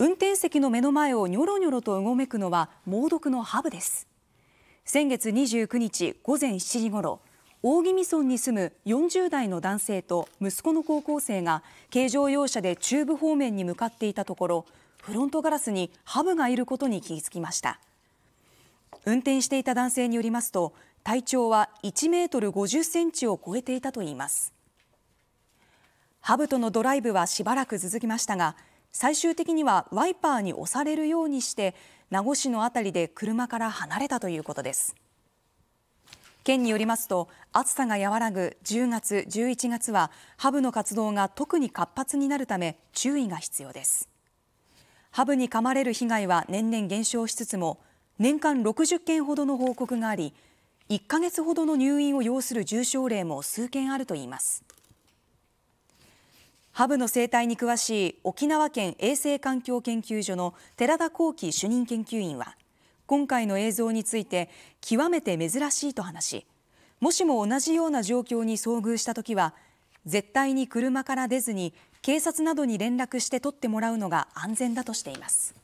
運転席の目の前をニョロニョロとうごめくのは猛毒のハブです先月29日午前7時ごろ大宜味村に住む40代の男性と息子の高校生が軽乗用車で中部方面に向かっていたところフロントガラスにハブがいることに気づきました運転していた男性によりますと体長は1メートル50センチを超えていたといいますハブとのドライブはしばらく続きましたが最終的にはワイパーに押されるようにして名護市の辺りで車から離れたということです県によりますと暑さが和らぐ10月11月はハブの活動が特に活発になるため注意が必要ですハブに噛まれる被害は年々減少しつつも年間60件ほどの報告があり1ヶ月ほどの入院を要する重症例も数件あるといいますハブの生態に詳しい沖縄県衛生環境研究所の寺田幸喜主任研究員は今回の映像について極めて珍しいと話しもしも同じような状況に遭遇した時は絶対に車から出ずに警察などに連絡して取ってもらうのが安全だとしています。